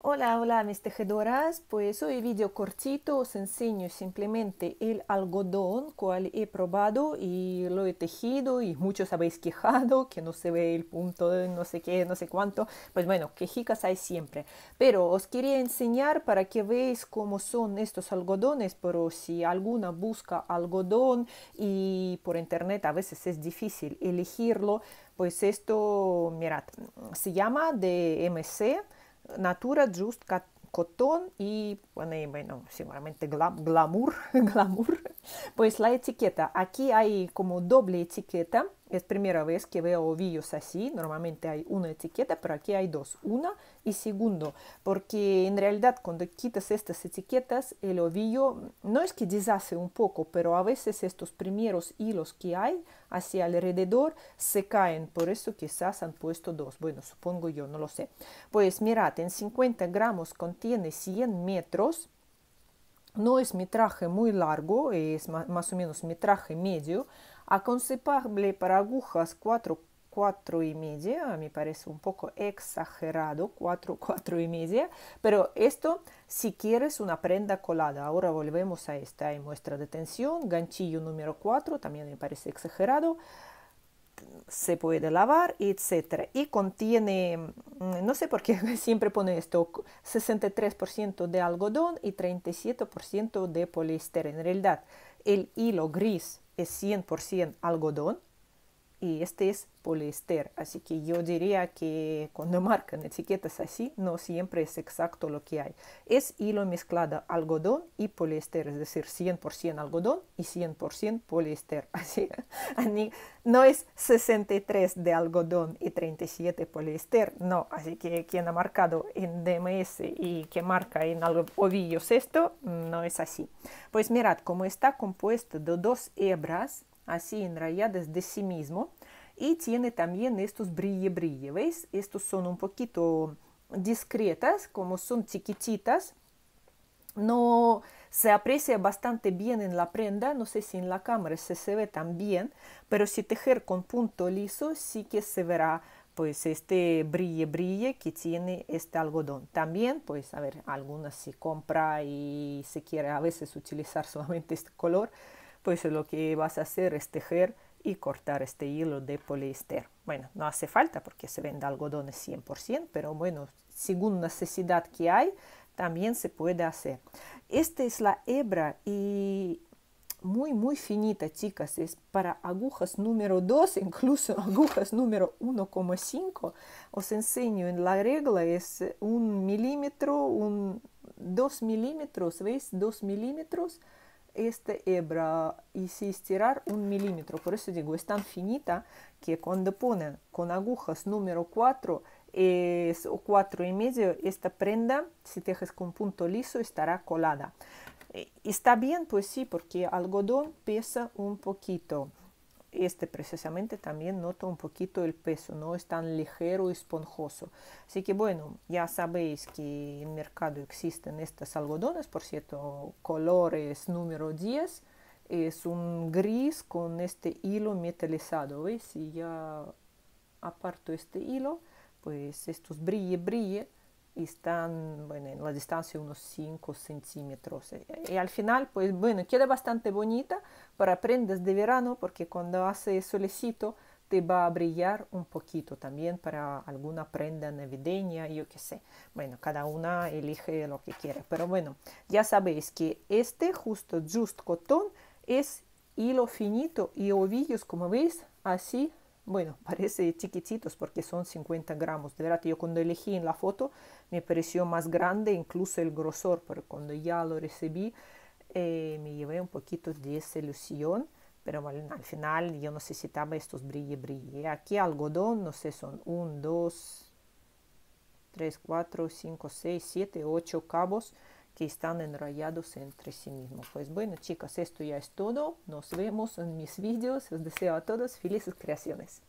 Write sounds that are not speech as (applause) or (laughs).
Hola, hola mis tejedoras, pues hoy vídeo cortito os enseño simplemente el algodón cual he probado y lo he tejido y muchos habéis quejado que no se ve el punto de no sé qué, no sé cuánto, pues bueno, quejicas hay siempre, pero os quería enseñar para que veáis cómo son estos algodones, pero si alguna busca algodón y por internet a veces es difícil elegirlo, pues esto, mirad, se llama de MC, Natura Just cotón y bueno, seguramente glamour, (laughs) glamour, pues la etiqueta. Aquí hay como doble etiqueta es primera vez que veo ovillos así, normalmente hay una etiqueta, pero aquí hay dos, una y segundo, porque en realidad cuando quitas estas etiquetas, el ovillo no es que deshace un poco, pero a veces estos primeros hilos que hay hacia alrededor se caen, por eso quizás han puesto dos, bueno, supongo yo, no lo sé. Pues mirad, en 50 gramos contiene 100 metros, no es mi traje muy largo, es más o menos mi traje medio, aconsejable para agujas 4, 4 y media, me parece un poco exagerado, 4, 4 y media, pero esto si quieres una prenda colada. Ahora volvemos a esta muestra de tensión, ganchillo número 4, también me parece exagerado se puede lavar, etc. Y contiene, mm, no sé por qué (laughs) siempre pone esto, 63% de algodón y 37% de poliéster. En realidad, el hilo gris es 100% algodón y este es poliéster. Así que yo diría que cuando (laughs) marcan etiquetas así, no siempre es exacto lo que hay. Es hilo mezclado algodón y poliéster, es decir, 100% algodón y 100% poliéster. (laughs) Así, no es 63 de algodón y 37 poliéster, no. Así que quien ha marcado en DMS y que marca en ovillos esto, no es así. Pues mirad, como está compuesto de dos hebras, así enrayadas de sí mismo. Y tiene también estos brille-brille, ¿veis? Estos son un poquito discretas, como son chiquititas. No se aprecia bastante bien en la prenda, no sé si en la cámara se, se ve tan bien, pero si tejer con punto liso sí que se verá pues este brille brille que tiene este algodón. También, pues, a ver, algunas si compra y se quiere a veces utilizar (laughs) solamente este color, pues lo que vas a hacer es tejer y cortar este hilo de poliéster. Bueno, no hace falta porque se vende algodones 100%, pero bueno, según necesidad que hay, también se puede hacer. Esta es la hebra y muy, muy finita, chicas. Es para agujas número 2, (laughs) incluso agujas número 1,5. Os enseño en la regla, es un milímetro, un 2 milímetros, ¿veis? 2 milímetros esta hebra y si estirar un milímetro, por eso digo, es tan finita que cuando ponen con agujas número 4 o 4 y medio, esta prenda, si tejes con punto liso, estará colada. Eh, ¿Está bien? Pues sí, porque algodón pesa un poquito. Este precisamente también nota un poquito el peso, no es tan ligero y esponjoso. Así que bueno, ya sabéis que en el mercado existen estos algodones, por cierto, colores número 10, es un gris con este hilo metalizado, ¿veis? Si ya aparto este hilo, pues estos brille, brille, están, bueno, en la distancia unos 5 centímetros. Y al final, pues bueno, queda bastante bonita para prendas de verano porque cuando hace solecito te va a brillar un poquito también para alguna prenda navideña, yo qué sé. Bueno, cada una elige lo que quiera. Pero bueno, ya sabéis que este justo Just cotón es hilo finito y ovillos, como veis, así bueno, (laughs) parece chiquititos porque son 50 gramos. De verdad, yo cuando elegí en la foto me pareció más grande incluso el grosor, pero cuando ya lo recibí eh, me llevé un poquito de desilusión. Pero bueno, al final yo necesitaba estos brille brille. Aquí algodón, no sé, son 1, 2, 3, 4, 5, 6, 7, 8 cabos que están enrayados entre sí mismos. Pues bueno, chicas, esto ya es todo. Nos vemos en mis vídeos. Les deseo a todos felices creaciones.